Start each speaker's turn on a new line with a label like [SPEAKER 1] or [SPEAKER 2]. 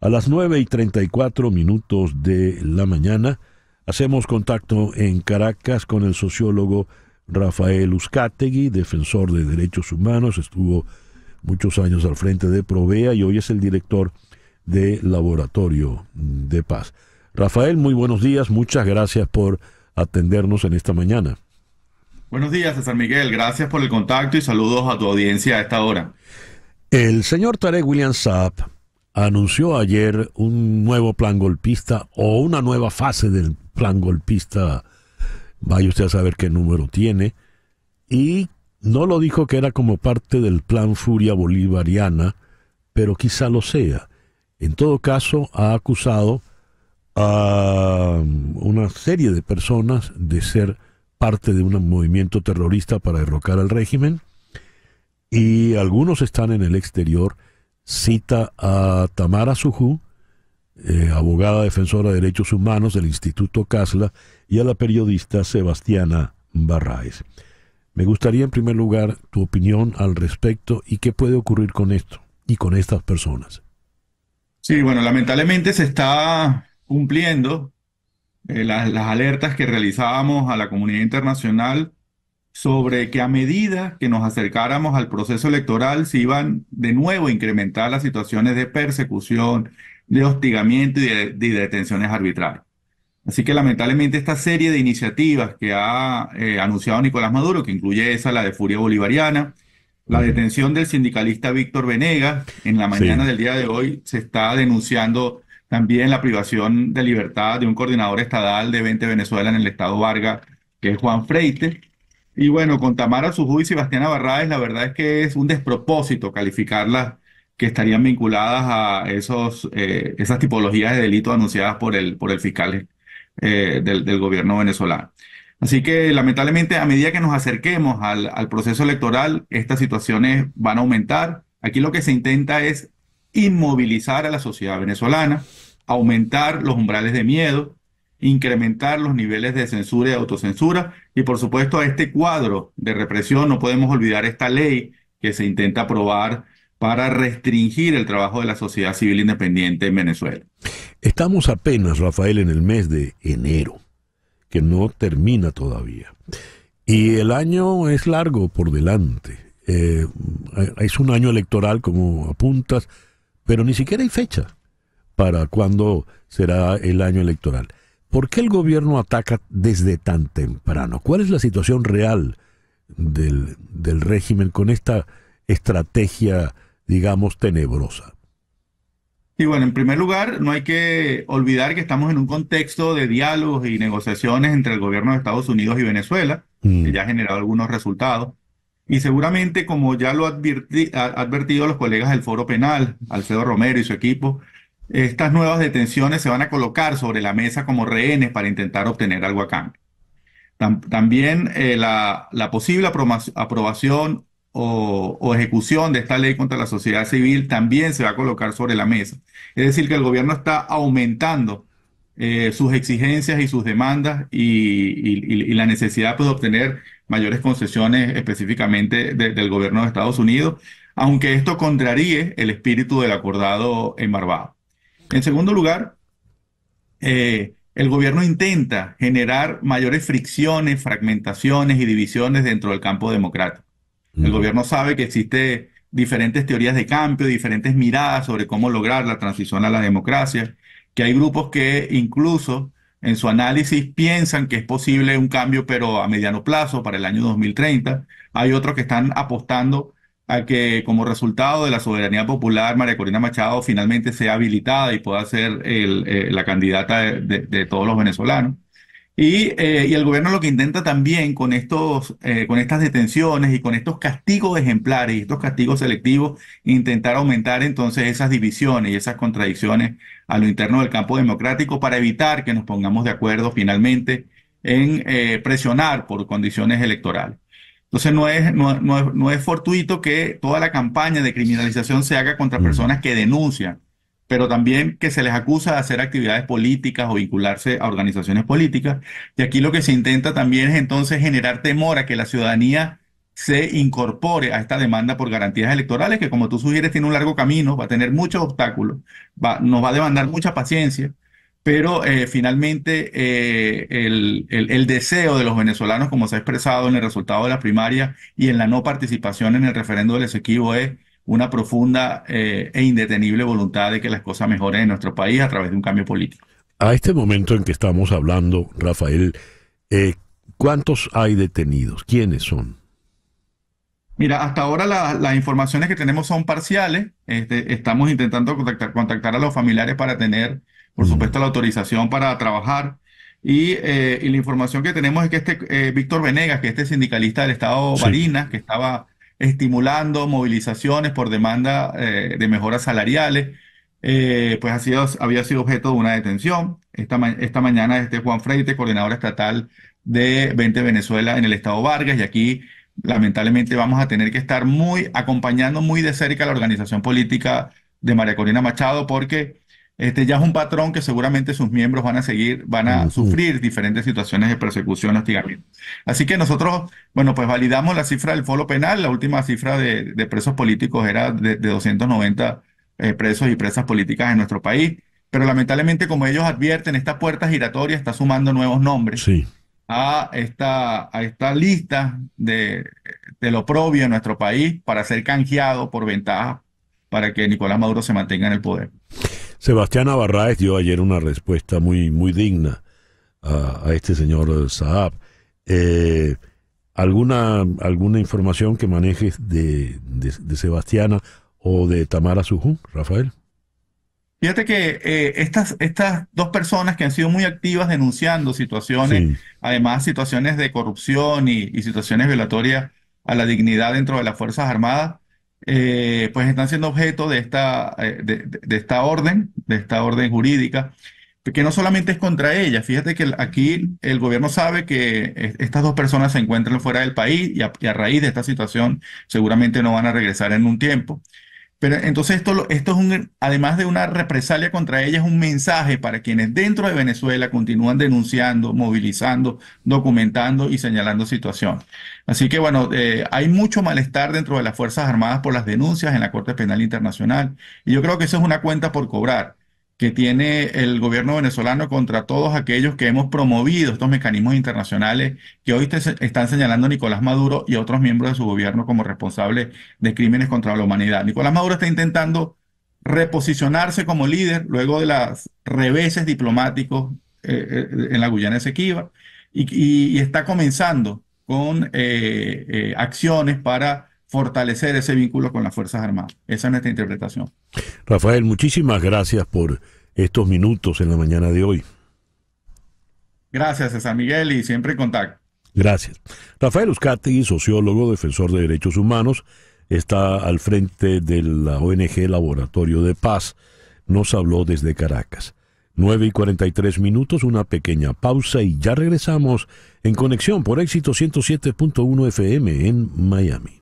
[SPEAKER 1] A las 9 y 34 minutos de la mañana hacemos contacto en Caracas con el sociólogo Rafael Uzcategui, defensor de derechos humanos, estuvo muchos años al frente de Provea y hoy es el director de Laboratorio de Paz. Rafael, muy buenos días, muchas gracias por atendernos en esta mañana.
[SPEAKER 2] Buenos días, César Miguel, gracias por el contacto y saludos a tu audiencia a esta hora.
[SPEAKER 1] El señor Tarek William Saab anunció ayer un nuevo plan golpista o una nueva fase del plan golpista, vaya usted a saber qué número tiene, y no lo dijo que era como parte del plan Furia Bolivariana, pero quizá lo sea. En todo caso, ha acusado a una serie de personas de ser parte de un movimiento terrorista para derrocar al régimen y algunos están en el exterior cita a Tamara Sujú, eh, abogada defensora de derechos humanos del Instituto Casla, y a la periodista Sebastiana Barraes. Me gustaría en primer lugar tu opinión al respecto y qué puede ocurrir con esto y con estas personas.
[SPEAKER 2] Sí, bueno, lamentablemente se está cumpliendo eh, las alertas que realizábamos a la comunidad internacional sobre que a medida que nos acercáramos al proceso electoral se iban de nuevo a incrementar las situaciones de persecución, de hostigamiento y de, detenciones arbitrarias. Así que lamentablemente esta serie de iniciativas que ha eh, anunciado Nicolás Maduro, que incluye esa, la de Furia Bolivariana, la detención del sindicalista Víctor Venegas, en la mañana del día de hoy se está denunciando también la privación de libertad de un coordinador estadal de 20 Venezuela en el estado Vargas, que es Juan Freite. Y bueno, con Tamara su y Sebastián Barraes, la verdad es que es un despropósito calificarlas que estarían vinculadas a esos, eh, esas tipologías de delito anunciadas por el, por el fiscal eh, del, gobierno venezolano. Así que lamentablemente a medida que nos acerquemos al, al proceso electoral, estas situaciones van a aumentar. Aquí lo que se intenta es inmovilizar a la sociedad venezolana, aumentar los umbrales de miedo, incrementar los niveles de censura y autocensura. Y por supuesto, a este cuadro de represión no podemos olvidar esta ley que se intenta aprobar para restringir el trabajo de la sociedad civil independiente en Venezuela.
[SPEAKER 1] Estamos apenas, Rafael, en el mes de enero, que no termina todavía. Y el año es largo por delante. Eh, es un año electoral, como apuntas, pero ni siquiera hay fecha para cuándo será el año electoral. ¿Por qué el gobierno ataca desde tan temprano? ¿Cuál es la situación real del, régimen con esta estrategia, digamos, tenebrosa?
[SPEAKER 2] Y bueno, en primer lugar, no hay que olvidar que estamos en un contexto de diálogos y negociaciones entre el gobierno de Estados Unidos y Venezuela, mm. que ya ha generado algunos resultados. Y seguramente, como ya lo han ha advertido los colegas del Foro Penal, Alfredo Romero y su equipo, estas nuevas detenciones se van a colocar sobre la mesa como rehenes para intentar obtener algo a cambio. También eh, la, posible aprobación o, ejecución de esta ley contra la sociedad civil también se va a colocar sobre la mesa. Es decir, que el gobierno está aumentando eh, sus exigencias y sus demandas y, la necesidad pues, de obtener mayores concesiones específicamente del gobierno de Estados Unidos, aunque esto contraríe el espíritu del acordado en Barbados. En segundo lugar, eh, el gobierno intenta generar mayores fricciones, fragmentaciones y divisiones dentro del campo democrático. El gobierno sabe que existe diferentes teorías de cambio, diferentes miradas sobre cómo lograr la transición a la democracia, que hay grupos que incluso en su análisis piensan que es posible un cambio, pero a mediano plazo, para el año 2030. Hay otros que están apostando a que como resultado de la soberanía popular, María Corina Machado finalmente sea habilitada y pueda ser eh, la candidata de, todos los venezolanos. Eh, y, el gobierno lo que intenta también con, estos, eh, con estas detenciones y con estos castigos ejemplares y estos castigos selectivos, intentar aumentar entonces esas divisiones y esas contradicciones a lo interno del campo democrático para evitar que nos pongamos de acuerdo finalmente en presionar por condiciones electorales. Entonces no es, no, es fortuito que toda la campaña de criminalización se haga contra mm. personas que denuncian, pero también que se les acusa de hacer actividades políticas o vincularse a organizaciones políticas. Y aquí lo que se intenta también es entonces generar temor a que la ciudadanía se incorpore a esta demanda por garantías electorales, que como tú sugieres tiene un largo camino, va a tener muchos obstáculos, nos va a demandar mucha paciencia, pero eh, finalmente eh, el, el, deseo de los venezolanos, como se ha expresado en el resultado de la primaria y en la no participación en el referendo del Esequibo, es una profunda eh, e indetenible voluntad de que las cosas mejoren en nuestro país a través de un cambio político.
[SPEAKER 1] A este momento en que estamos hablando, Rafael, ¿cuántos hay detenidos? ¿Quiénes son?
[SPEAKER 2] Mira, hasta ahora las informaciones que tenemos son parciales. Este, estamos intentando contactar a los familiares para tener por supuesto, la autorización para trabajar. Eh, y, la información que tenemos es que este eh, Víctor Venegas, que este sindicalista del Estado Barinas, que estaba estimulando movilizaciones por demanda eh, de mejoras salariales, pues ha sido, había sido objeto de una detención. Esta, esta mañana este Juan Freite, coordinador estatal de 20 Venezuela en el Estado Vargas, y aquí lamentablemente vamos a tener que estar muy acompañando muy de cerca la organización política de María Corina Machado porque este ya es un patrón que seguramente sus miembros van a seguir, van a sufrir diferentes situaciones de persecución, hostigamiento. Así que nosotros, bueno, pues validamos la cifra del foro penal. La última cifra de, presos políticos era de, 290 eh, presos y presas políticas en nuestro país. Pero lamentablemente, como ellos advierten, esta puerta giratoria está sumando nuevos nombres sí. a, esta, a esta lista de, de lo propio en nuestro país para ser canjeado por ventaja para que Nicolás Maduro se mantenga en el poder.
[SPEAKER 1] Sebastián Abarráez dio ayer una respuesta muy, muy digna a, este señor Saab. Eh, ¿alguna, ¿Alguna información que manejes de, de, Sebastiana o de Tamara Sujún, Rafael?
[SPEAKER 2] Fíjate que eh, estas, estas dos personas que han sido muy activas denunciando situaciones, además situaciones de corrupción y, situaciones violatorias a la dignidad dentro de las Fuerzas Armadas, eh, pues están siendo objeto de esta, eh, de, esta orden, de esta orden jurídica, que no solamente es contra ella. Fíjate que aquí el gobierno sabe que estas dos personas se encuentran fuera del país y a raíz de esta situación seguramente no van a regresar en un tiempo. Pero entonces esto, esto es un, además de una represalia contra ella, es un mensaje para quienes dentro de Venezuela continúan denunciando, movilizando, documentando y señalando situación. Así que bueno, eh, hay mucho malestar dentro de las Fuerzas Armadas por las denuncias en la Corte Penal Internacional y yo creo que eso es una cuenta por cobrar que tiene el gobierno venezolano contra todos aquellos que hemos promovido estos mecanismos internacionales que hoy están señalando Nicolás Maduro y otros miembros de su gobierno como responsables de crímenes contra la humanidad. Nicolás Maduro está intentando reposicionarse como líder luego de las reveses diplomáticos eh, eh, en la Guyana Esequiba y, está comenzando con eh, acciones para fortalecer ese vínculo con las Fuerzas Armadas. Esa es nuestra interpretación.
[SPEAKER 1] Rafael, muchísimas gracias por estos minutos en la mañana de hoy.
[SPEAKER 2] Gracias, César Miguel, y siempre en contacto.
[SPEAKER 1] Gracias. Rafael Uscati, sociólogo, defensor de derechos humanos, está al frente de la ONG Laboratorio de Paz. Nos habló desde Caracas. 9 y 43 minutos, una pequeña pausa y ya regresamos en conexión por éxito 107.1 FM en Miami.